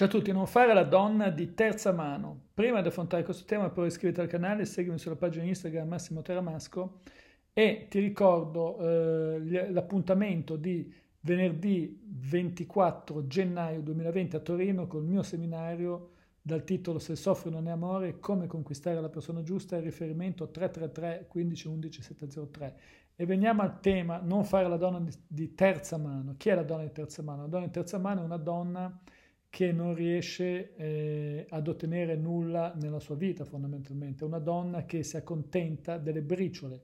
Ciao a tutti, non fare la donna di terza mano. Prima di affrontare questo tema però iscriviti al canale, seguimi sulla pagina Instagram Massimo Teramasco e ti ricordo eh, l'appuntamento di venerdì 24 gennaio 2020 a Torino con il mio seminario dal titolo Se soffri non è amore, come conquistare la persona giusta, riferimento 333 15 11 703. E veniamo al tema non fare la donna di terza mano. Chi è la donna di terza mano? La donna di terza mano è una donna che non riesce eh, ad ottenere nulla nella sua vita fondamentalmente, una donna che si accontenta delle briciole,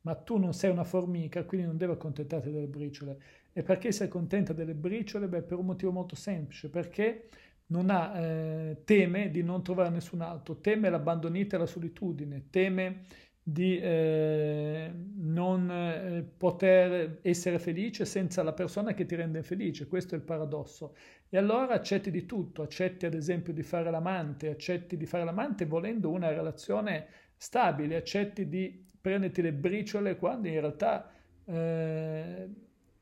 ma tu non sei una formica, quindi non devi accontentarti delle briciole. E perché si accontenta delle briciole? Beh, per un motivo molto semplice, perché non ha, eh, teme di non trovare nessun altro, teme l'abbandonita e la solitudine, teme di eh, non eh, poter essere felice senza la persona che ti rende felice, questo è il paradosso. E allora accetti di tutto, accetti ad esempio di fare l'amante, accetti di fare l'amante volendo una relazione stabile, accetti di prenderti le briciole quando in realtà eh,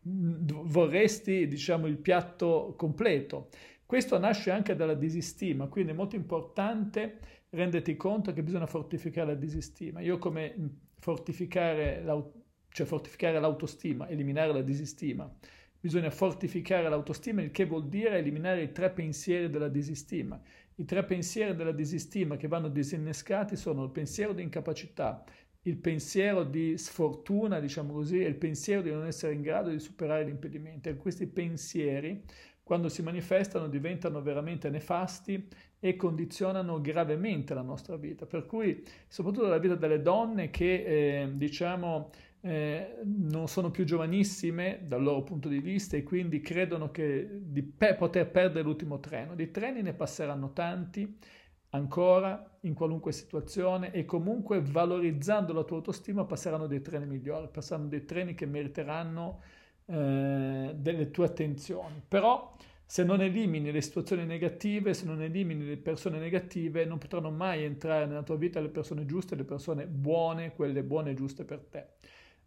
vorresti diciamo il piatto completo. Questo nasce anche dalla disistima, quindi è molto importante renderti conto che bisogna fortificare la disistima. Io come fortificare, l'aut- cioè fortificare l'autostima, eliminare la disistima. Bisogna fortificare l'autostima, il che vuol dire eliminare i tre pensieri della disistima. I tre pensieri della disistima che vanno disinnescati sono il pensiero di incapacità, il pensiero di sfortuna, diciamo così, e il pensiero di non essere in grado di superare gli impedimenti. E questi pensieri quando si manifestano diventano veramente nefasti e condizionano gravemente la nostra vita, per cui soprattutto la vita delle donne che eh, diciamo eh, non sono più giovanissime dal loro punto di vista e quindi credono che di pe- poter perdere l'ultimo treno, di treni ne passeranno tanti ancora in qualunque situazione e comunque valorizzando la tua autostima passeranno dei treni migliori, passeranno dei treni che meriteranno eh, delle tue attenzioni. Però se non elimini le situazioni negative, se non elimini le persone negative, non potranno mai entrare nella tua vita le persone giuste, le persone buone, quelle buone e giuste per te.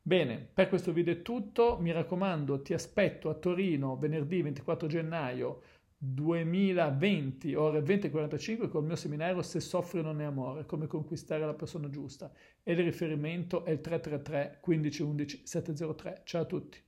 Bene, per questo video è tutto, mi raccomando ti aspetto a Torino venerdì 24 gennaio 2020, ore 20.45, col mio seminario Se soffri non è amore, come conquistare la persona giusta. E il riferimento è il 333 1511 703. Ciao a tutti.